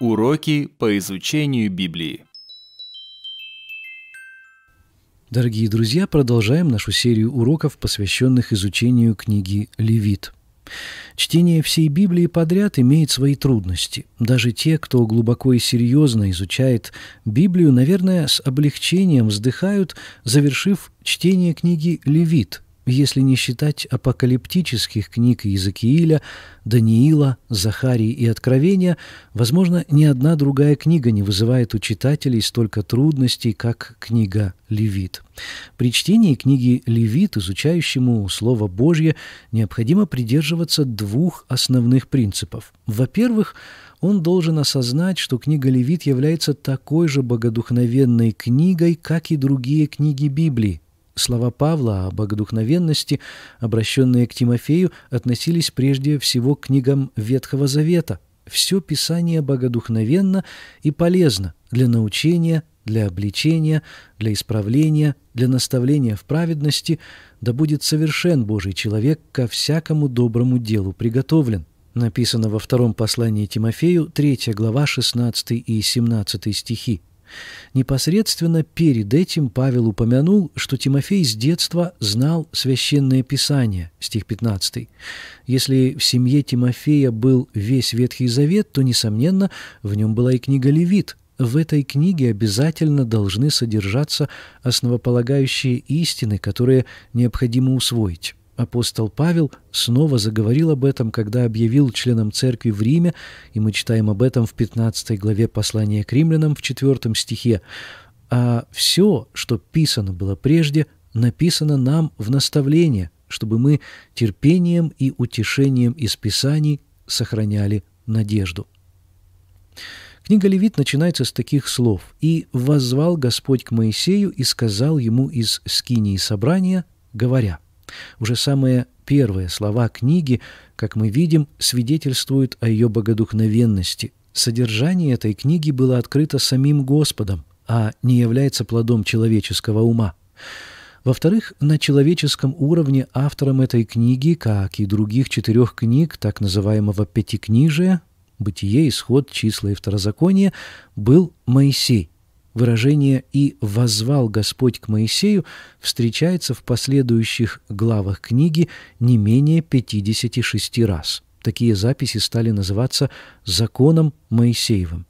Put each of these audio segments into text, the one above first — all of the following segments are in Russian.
Уроки по изучению Библии. Дорогие друзья, продолжаем нашу серию уроков, посвященных изучению книги «Левит». Чтение всей Библии подряд имеет свои трудности. Даже те, кто глубоко и серьезно изучает Библию, наверное, с облегчением вздыхают, завершив чтение книги «Левит», если не считать апокалиптических книг Иезекииля, Даниила, Захарии и Откровения, возможно, ни одна другая книга не вызывает у читателей столько трудностей, как книга «Левит». При чтении книги «Левит», изучающему Слово Божье, необходимо придерживаться двух основных принципов. Во-первых, он должен осознать, что книга «Левит» является такой же богодухновенной книгой, как и другие книги Библии, Слова Павла о богодухновенности, обращенные к Тимофею, относились прежде всего к книгам Ветхого Завета. Все Писание богодухновенно и полезно для научения, для обличения, для исправления, для наставления в праведности, да будет совершен Божий человек ко всякому доброму делу приготовлен. Написано во втором послании Тимофею, 3 глава, 16 и 17 стихи. Непосредственно перед этим Павел упомянул, что Тимофей с детства знал Священное Писание, стих 15. Если в семье Тимофея был весь Ветхий Завет, то, несомненно, в нем была и книга Левит. В этой книге обязательно должны содержаться основополагающие истины, которые необходимо усвоить. Апостол Павел снова заговорил об этом, когда объявил членам церкви в Риме, и мы читаем об этом в 15 главе послания к римлянам в 4 стихе. «А все, что писано было прежде, написано нам в наставление, чтобы мы терпением и утешением из Писаний сохраняли надежду». Книга Левит начинается с таких слов. «И воззвал Господь к Моисею и сказал ему из скинии собрания, говоря». Уже самые первые слова книги, как мы видим, свидетельствуют о ее богодухновенности. Содержание этой книги было открыто самим Господом, а не является плодом человеческого ума. Во-вторых, на человеческом уровне автором этой книги, как и других четырех книг так называемого «пятикнижия», «Бытие», «Исход», «Числа» и «Второзаконие», был Моисей – Выражение «и возвал Господь к Моисею» встречается в последующих главах книги не менее 56 раз. Такие записи стали называться «законом Моисеевым».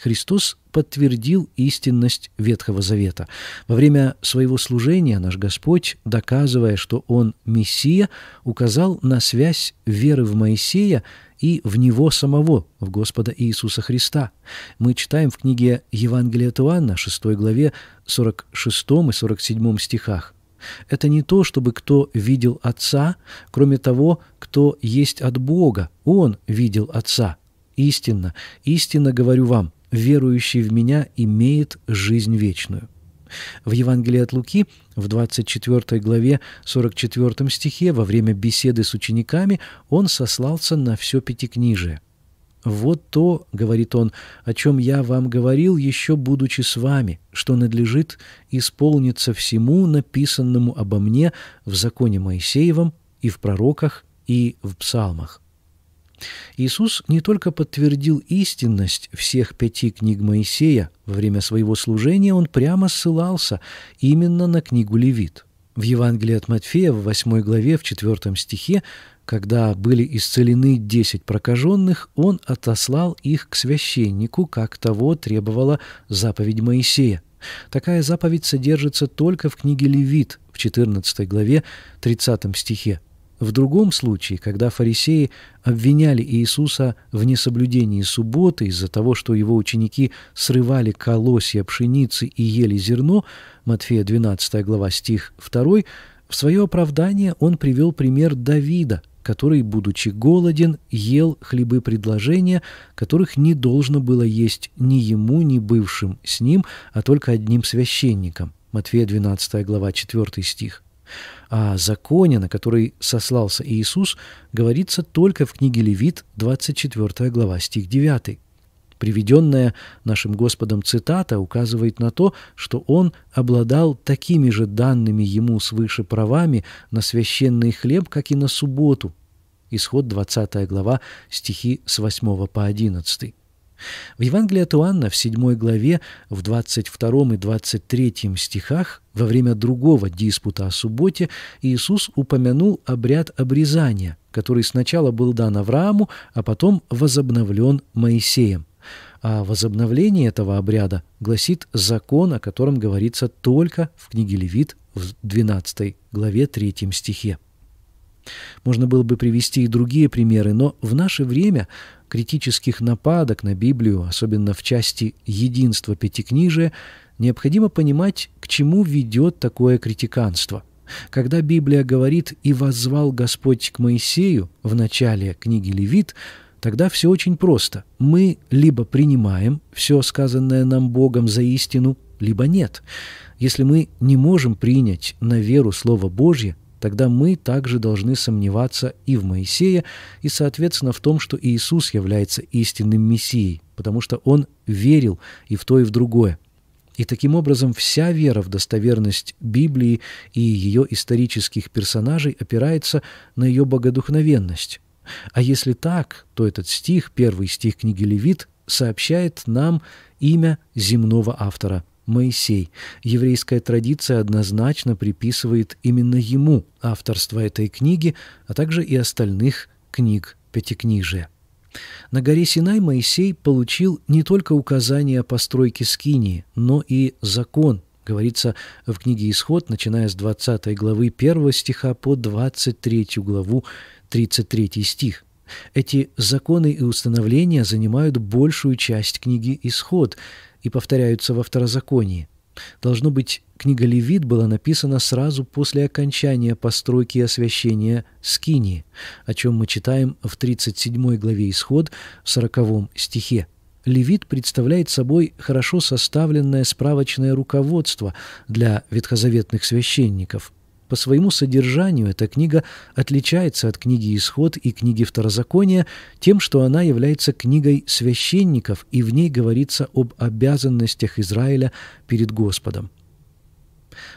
Христос подтвердил истинность Ветхого Завета. Во время своего служения наш Господь, доказывая, что Он Мессия, указал на связь веры в Моисея и в Него самого, в Господа Иисуса Христа. Мы читаем в книге Евангелия от Иоанна, 6 главе, 46 и 47 стихах. Это не то, чтобы кто видел Отца, кроме того, кто есть от Бога. Он видел Отца. Истинно, истинно говорю вам, верующий в меня имеет жизнь вечную». В Евангелии от Луки, в 24 главе 44 стихе, во время беседы с учениками, он сослался на все пятикнижие. «Вот то, — говорит он, — о чем я вам говорил, еще будучи с вами, что надлежит исполниться всему, написанному обо мне в законе Моисеевом и в пророках и в псалмах». Иисус не только подтвердил истинность всех пяти книг Моисея, во время своего служения он прямо ссылался именно на книгу Левит. В Евангелии от Матфея в 8 главе в 4 стихе, когда были исцелены десять прокаженных, он отослал их к священнику, как того требовала заповедь Моисея. Такая заповедь содержится только в книге Левит в 14 главе 30 стихе. В другом случае, когда фарисеи обвиняли Иисуса в несоблюдении субботы из-за того, что его ученики срывали колосья пшеницы и ели зерно, Матфея 12 глава стих 2, в свое оправдание он привел пример Давида, который, будучи голоден, ел хлебы предложения, которых не должно было есть ни ему, ни бывшим с ним, а только одним священником. Матфея 12 глава 4 стих. О законе, на который сослался Иисус, говорится только в книге Левит, 24 глава, стих 9. Приведенная нашим Господом цитата указывает на то, что он обладал такими же данными ему свыше правами на священный хлеб, как и на субботу. Исход 20 глава, стихи с 8 по 11. В Евангелии от Иоанна в 7 главе, в 22 и 23 стихах, во время другого диспута о субботе, Иисус упомянул обряд обрезания, который сначала был дан Аврааму, а потом возобновлен Моисеем. А возобновление этого обряда гласит закон, о котором говорится только в книге Левит в 12 главе 3 стихе. Можно было бы привести и другие примеры, но в наше время критических нападок на Библию, особенно в части единства Пятикнижия, необходимо понимать, к чему ведет такое критиканство. Когда Библия говорит «и воззвал Господь к Моисею» в начале книги Левит, тогда все очень просто. Мы либо принимаем все сказанное нам Богом за истину, либо нет. Если мы не можем принять на веру Слово Божье, тогда мы также должны сомневаться и в Моисее, и, соответственно, в том, что Иисус является истинным Мессией, потому что Он верил и в то, и в другое. И таким образом вся вера в достоверность Библии и ее исторических персонажей опирается на ее богодухновенность. А если так, то этот стих, первый стих книги Левит, сообщает нам имя земного автора – Моисей. Еврейская традиция однозначно приписывает именно ему авторство этой книги, а также и остальных книг Пятикнижия. На горе Синай Моисей получил не только указания о постройке Скинии, но и закон, говорится в книге «Исход», начиная с 20 главы 1 стиха по 23 главу 33 стих. Эти законы и установления занимают большую часть книги «Исход», и повторяются во второзаконии. Должно быть, книга Левит была написана сразу после окончания постройки и освящения Скинии, о чем мы читаем в 37 главе Исход, 40 стихе. Левит представляет собой хорошо составленное справочное руководство для ветхозаветных священников – по своему содержанию эта книга отличается от книги «Исход» и книги «Второзакония» тем, что она является книгой священников, и в ней говорится об обязанностях Израиля перед Господом.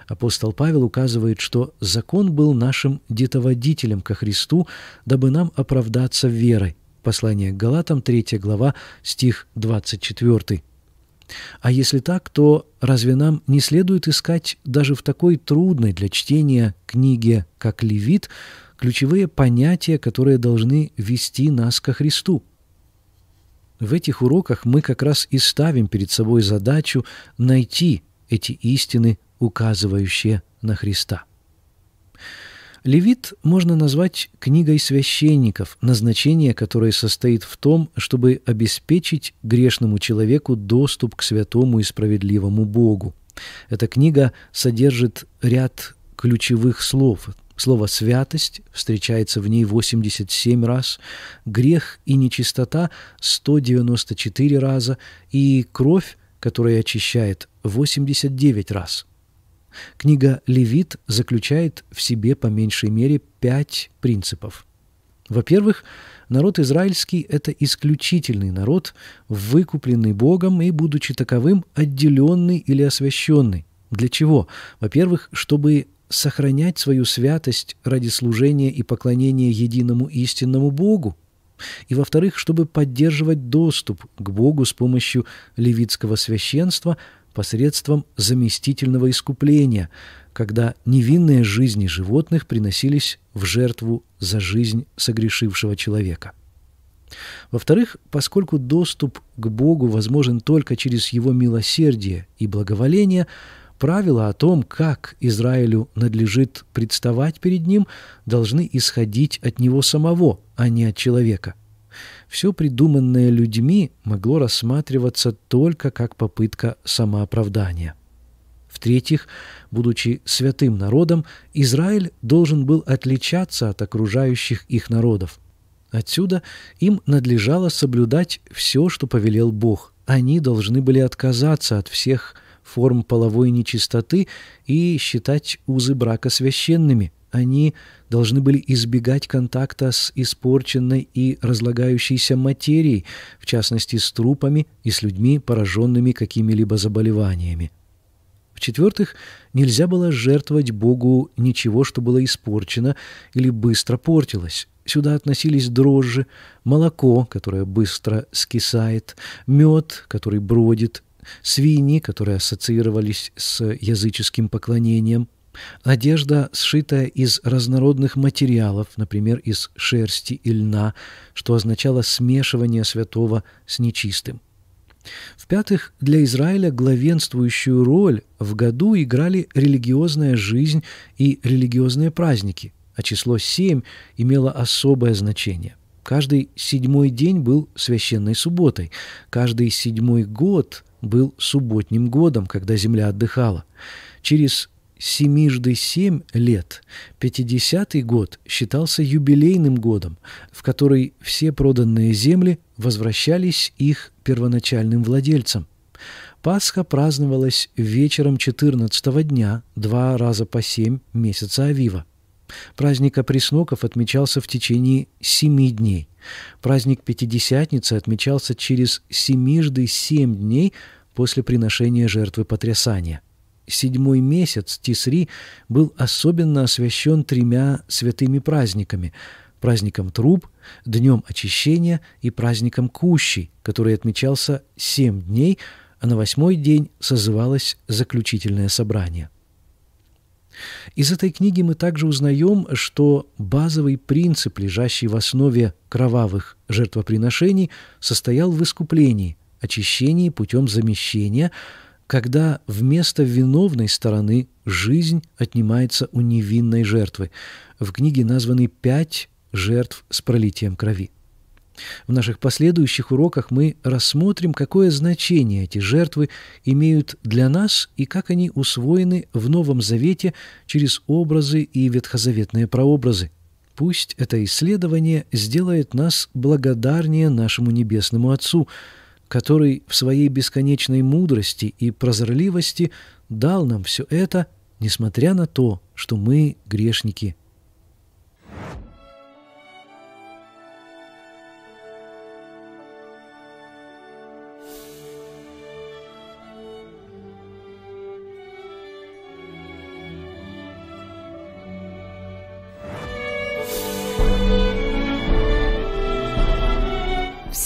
Апостол Павел указывает, что «закон был нашим детоводителем ко Христу, дабы нам оправдаться верой». Послание к Галатам, 3 глава, стих 24. А если так, то разве нам не следует искать даже в такой трудной для чтения книге, как «Левит», ключевые понятия, которые должны вести нас ко Христу? В этих уроках мы как раз и ставим перед собой задачу найти эти истины, указывающие на Христа. Левит можно назвать книгой священников, назначение которой состоит в том, чтобы обеспечить грешному человеку доступ к святому и справедливому Богу. Эта книга содержит ряд ключевых слов. Слово «святость» встречается в ней 87 раз, грех и нечистота – 194 раза, и кровь, которая очищает, 89 раз – Книга «Левит» заключает в себе по меньшей мере пять принципов. Во-первых, народ израильский – это исключительный народ, выкупленный Богом и, будучи таковым, отделенный или освященный. Для чего? Во-первых, чтобы сохранять свою святость ради служения и поклонения единому истинному Богу. И, во-вторых, чтобы поддерживать доступ к Богу с помощью левитского священства – посредством заместительного искупления, когда невинные жизни животных приносились в жертву за жизнь согрешившего человека. Во-вторых, поскольку доступ к Богу возможен только через Его милосердие и благоволение, правила о том, как Израилю надлежит представать перед Ним, должны исходить от Него самого, а не от человека – все придуманное людьми могло рассматриваться только как попытка самооправдания. В-третьих, будучи святым народом, Израиль должен был отличаться от окружающих их народов. Отсюда им надлежало соблюдать все, что повелел Бог. Они должны были отказаться от всех форм половой нечистоты и считать узы брака священными – они должны были избегать контакта с испорченной и разлагающейся материей, в частности с трупами и с людьми, пораженными какими-либо заболеваниями. В-четвертых, нельзя было жертвовать Богу ничего, что было испорчено или быстро портилось. Сюда относились дрожжи, молоко, которое быстро скисает, мед, который бродит, свиньи, которые ассоциировались с языческим поклонением – Одежда, сшитая из разнородных материалов, например, из шерсти и льна, что означало смешивание святого с нечистым. В-пятых, для Израиля главенствующую роль в году играли религиозная жизнь и религиозные праздники, а число семь имело особое значение. Каждый седьмой день был священной субботой, каждый седьмой год был субботним годом, когда земля отдыхала. Через семижды семь лет 50-й год считался юбилейным годом, в который все проданные земли возвращались их первоначальным владельцам. Пасха праздновалась вечером 14 дня, два раза по семь месяца Авива. Праздник опресноков отмечался в течение семи дней. Праздник Пятидесятницы отмечался через семижды семь дней после приношения жертвы потрясания седьмой месяц Тисри был особенно освящен тремя святыми праздниками – праздником труб, днем очищения и праздником Кущи, который отмечался семь дней, а на восьмой день созывалось заключительное собрание. Из этой книги мы также узнаем, что базовый принцип, лежащий в основе кровавых жертвоприношений, состоял в искуплении, очищении путем замещения – когда вместо виновной стороны жизнь отнимается у невинной жертвы. В книге названы пять жертв с пролитием крови. В наших последующих уроках мы рассмотрим, какое значение эти жертвы имеют для нас и как они усвоены в Новом Завете через образы и ветхозаветные прообразы. Пусть это исследование сделает нас благодарнее нашему Небесному Отцу – который в своей бесконечной мудрости и прозорливости дал нам все это, несмотря на то, что мы грешники –